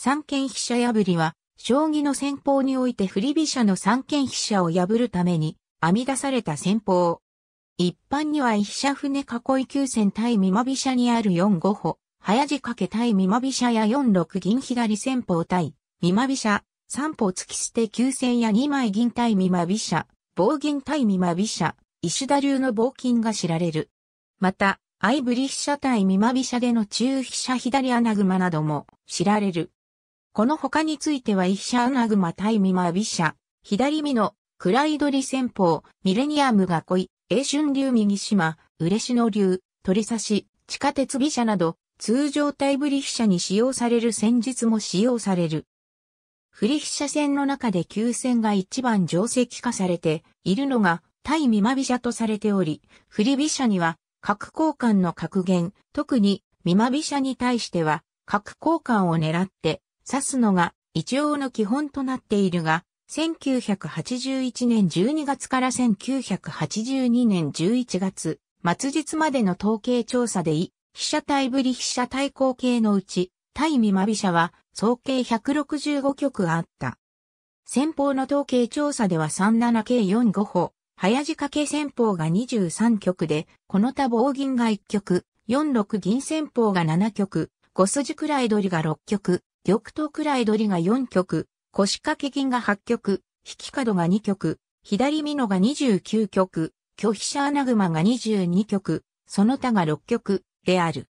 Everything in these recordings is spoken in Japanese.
三権飛車破りは、将棋の戦法において振り飛車の三権飛車を破るために編み出された戦法。一般には飛車船囲い急戦対見間飛車にある4五歩、早仕掛け対見間飛車や4六銀左戦法対見間飛車、3歩突き捨て急戦や2枚銀対見間飛車、棒銀対見間飛車、石田流の棒金が知られる。また、相振り飛車対見間飛車での中飛車左穴熊なども知られる。この他についてはイシャアナグマ対ミマビシャ、左美の、クライドリ戦法、ミレニアムが恋、英春流右島、嬉野流、取り差し、地下鉄飛車など、通常対ブリ飛車に使用される戦術も使用される。振り飛車戦の中で急戦が一番定石化されているのが対ミマ飛車とされており、振り飛車には角交換の格言、特にミマ飛車に対しては角交換を狙って指すのが一応の基本となっているが、1981年12月から1982年11月、末日までの統計調査で被写体ぶり被写体後継のうち、対未麻飛車は総計165局あった。先方の統計調査では37計45歩、早仕掛け先方が23局で、この他棒銀が1局、46銀先方が7局、5筋くらい取りが6局、玉とくらい鳥が4曲、腰掛け金が8曲、引き角が2曲、左美濃が29曲、拒否者穴熊が22曲、その他が6曲、である。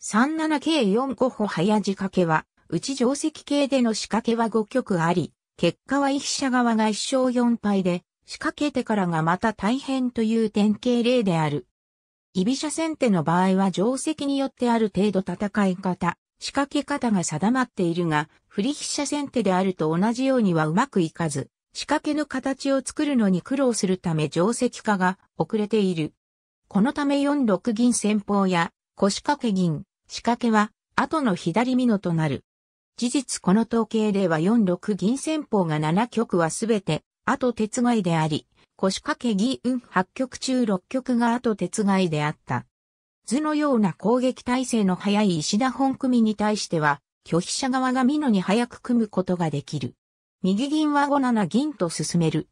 37計45歩早仕掛けは、うち定石系での仕掛けは5曲あり、結果は一飛車側が1勝4敗で、仕掛けてからがまた大変という典型例である。居飛車先手の場合は定石によってある程度戦い方、仕掛け方が定まっているが、振り飛車先手であると同じようにはうまくいかず、仕掛けの形を作るのに苦労するため定石化が遅れている。このため4六銀戦法や腰掛け銀、仕掛けは後の左美濃となる。事実この統計では4六銀戦法が7局はすべて後手つがいであり、腰掛け銀8局中6局が後手つがいであった。図のような攻撃体制の速い石田本組に対しては、拒否者側が美濃に早く組むことができる。右銀は5七銀と進める。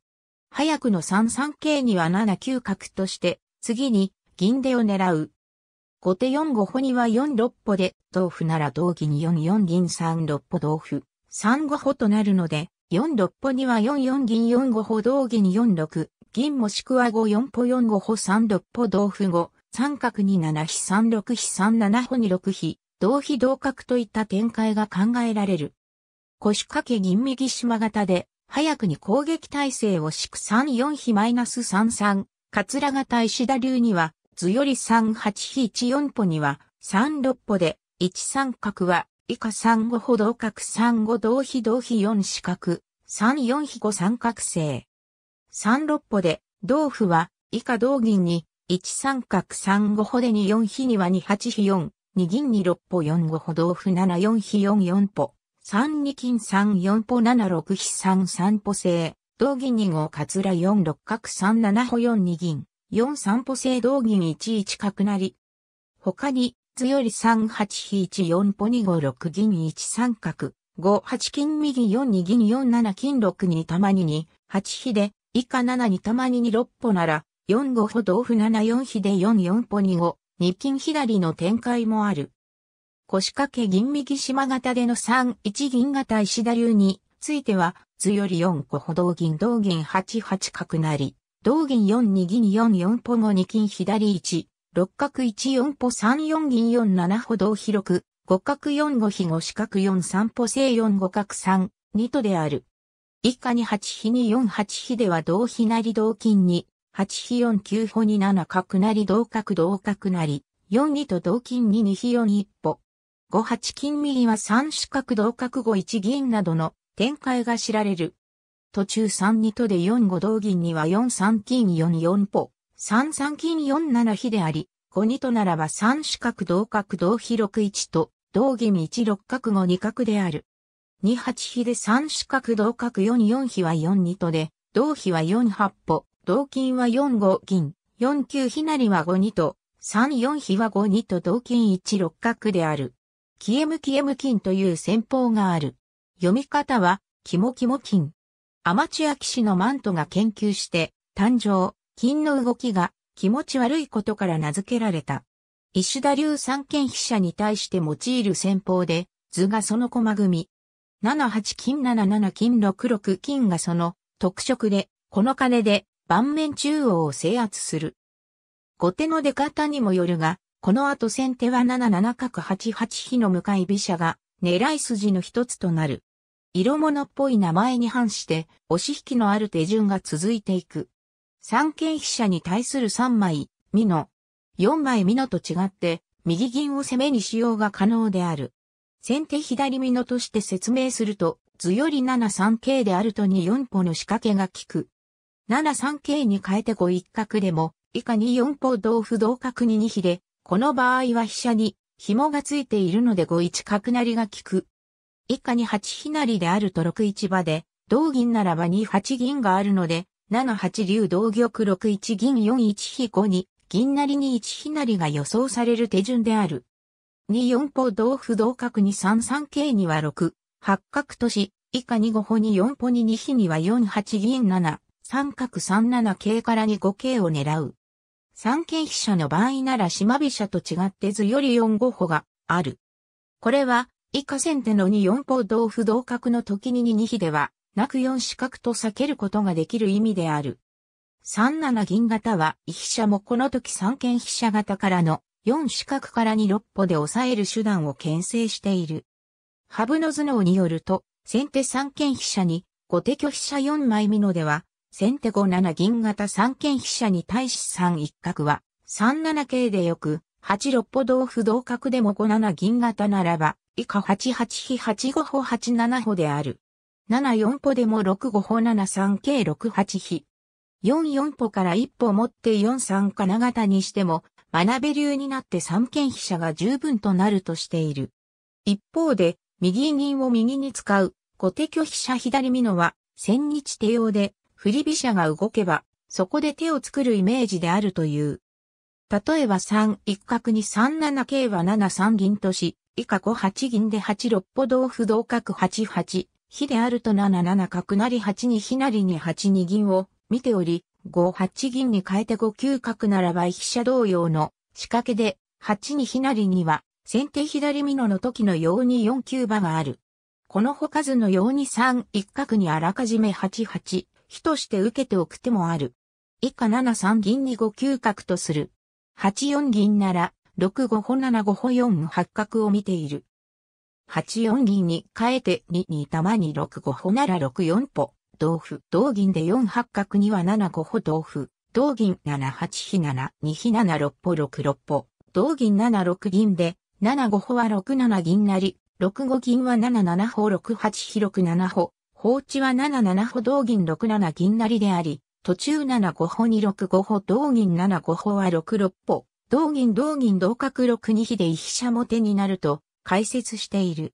早くの3三桂には7九角として、次に銀でを狙う。後手4五歩には4六歩で、同歩なら同銀4四銀3六歩同歩、3五歩となるので、4六歩には4四銀4五歩同銀4六、銀もしくは5四歩4五歩3六歩同歩5、三角に七比三六比三七歩に六比、同比同角といった展開が考えられる。腰掛け銀右島型で、早くに攻撃体制を敷く三四比マイナス三三、桂型石田流には、図より三八比一四歩には、三六歩で、一三角は、以下三五歩同角三五同比同比四四角、三四比五三角形。三六歩で、同歩は、以下同銀に、1三角3五歩で2四比には2八比4、二銀に六歩四五歩同歩7四比4四歩、三二金三四歩七六比三三歩制、同銀二五桂四六角三七歩四二銀、四三歩制同銀一一角なり。他に、図より三八比一四歩二五六銀一三角、五八金右四二銀四七金六に玉二二八比で、以下七に玉二二六歩なら、4五歩同歩7四飛で4四歩2五、日金左の展開もある。腰掛け銀右島型での3一銀型石田流については、図より4個歩同銀同銀8八角成、同銀4二銀4四歩後2金左1、六角1四歩3四銀4七歩同広く、五角4五飛五四角4三歩正4五角3、2とである。以下に8比に4八比では同比同金に、八比四九歩に七角なり同角同角なり、四二と同金に二比四一歩。五八金右は三四角同角五一銀などの展開が知られる。途中三二とで四五同銀には四三金四四歩、三三金四七比であり、五二とならば三四角同角同比六一と、同銀一六角五二角である。二八比で三四角同角四四比は四二とで、同比は四八歩、同金は4五銀、4九ひなりは5二と、3四比は5二と同金1六角である。キエムキエム金という戦法がある。読み方は、キモキモ金。アマチュア騎士のマントが研究して、誕生、金の動きが気持ち悪いことから名付けられた。石田流三権飛車に対して用いる戦法で、図がその駒組。7八金7七金六六金がその特色で、この金で盤面中央を制圧する。後手の出方にもよるが、この後先手は7七角8八飛の向かい飛車が狙い筋の一つとなる。色物っぽい名前に反して押し引きのある手順が続いていく。三間飛車に対する三枚、美の、四枚美のと違って右銀を攻めに使用が可能である。先手左美のとして説明すると、図より7三桂であるとに四歩の仕掛けが効く。73K に変えて5一角でも、以下に4歩同歩同角に2比で、この場合は飛車に紐がついているので5一角成が効く。以下に8飛なりであると6一場で、同銀ならば2八銀があるので、7八竜同玉6一銀4一飛5に、銀なりに1飛なりが予想される手順である。2四歩同歩同角に3三桂には6、八角とし、以下に5歩に4歩に2比には4八銀7、三角37桂から2 5桂を狙う。三剣飛車の場合なら島飛車と違って図より4五歩がある。これは、以下先手の2四歩同歩同角の時に2二飛では、なく4四角と避けることができる意味である。3七銀型は、飛車もこの時三剣飛車型からの4四角から2六歩で抑える手段を牽制している。ハブの頭脳によると、先手三間飛車に、後手巨飛車4枚見のでは、先手5七銀型三間飛車に対し3一角は、3七桂でよく、8六歩同歩同角でも5七銀型ならば、以下8八飛8五歩8七歩である。7四歩でも6五歩7三桂6八飛。4四歩から一歩持って4三金型にしても、学べ流になって三間飛車が十分となるとしている。一方で、右銀を右に使う、後手拒飛車左美濃は、千日手用で、振り飛車が動けば、そこで手を作るイメージであるという。例えば3一角に3七桂は7三銀とし、以下5八銀で8六歩同歩同角8八、火であると7七角なり8に比なりに8二銀を見ており、5八銀に変えて5九角ならば飛車同様の仕掛けで、8に比なりには、先手左美濃の時のように4九馬がある。このほかずのように3一角にあらかじめ8八、火として受けておく手もある。以下7三銀に5九角とする。8四銀なら、6五歩7五歩4八角を見ている。8四銀に変えて2 2玉に6五歩なら6四歩、同歩、同銀で4八角には7五歩同歩、同銀7八比7、2比7六歩6六歩、同銀7六銀で、7五歩は6七銀なり、6五銀は7七歩6八比6七歩、放置は77歩同銀67銀なりであり、途中7五歩2 6五歩同銀7五歩は6六歩、同銀同銀同角6二飛で一飛車も手になると解説している。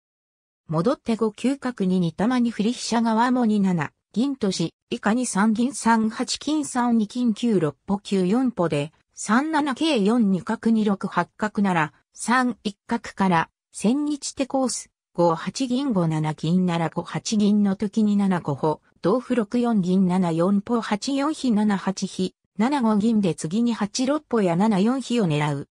戻って5九角にた玉に振り飛車側も2七、銀とし、以下に3銀3八金3二金9六歩9四歩で、3七 k 4二角2六八角なら、3一角から、千日手コース、5八銀5七金七五5八銀の時に7五歩、同歩6四銀7四歩8四飛7八飛、7五銀で次に8六歩や7四飛を狙う。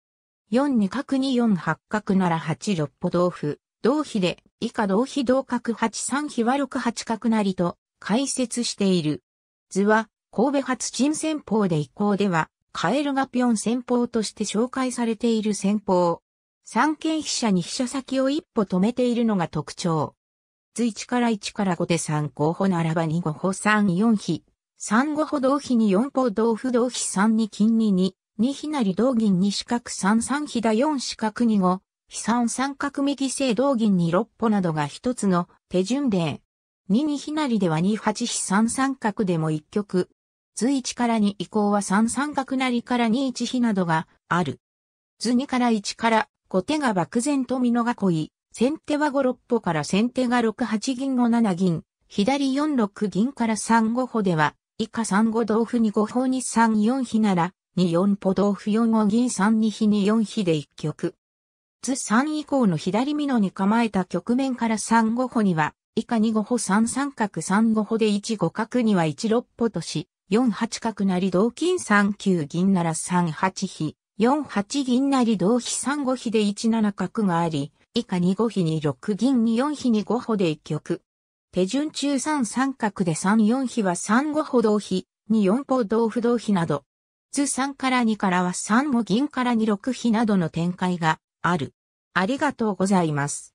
4二角二4八角なら8六歩同歩、同飛で、以下同飛同角8三飛はく八角なりと解説している。図は、神戸発陳戦法で以降では、カエルがピョン戦法として紹介されている戦法。三間飛車に飛車先を一歩止めているのが特徴。図1から1から5で3候補ならば2五歩3四飛。3五歩同飛に4歩同歩同飛3に金二2、二飛り同銀二四角3三飛だ4四角2五、飛3三角右正同銀に6歩などが一つの手順で。2に飛りでは2八飛3三角でも一曲。図1から2以降は3三角なりから2一飛などがある。図2から1から後手が漠然と美濃囲い、先手は五六歩から先手が六八銀五七銀、左四六銀から三五歩では、以下三五同歩に五歩に三四飛なら、二四歩同歩四五銀三二飛二四飛で一局。図三以降の左美濃に構えた局面から三五歩には、以下二五歩三三角三五歩で一五角には一六歩とし、四八角なり同金三九銀なら三八飛。4八銀成同飛3五飛で1七角があり、以下2五飛に6銀に4飛に5歩で1曲。手順中3三角で3四飛は3五歩同飛、2四歩同歩同飛など。図3から2からは3五銀から2六飛などの展開がある。ありがとうございます。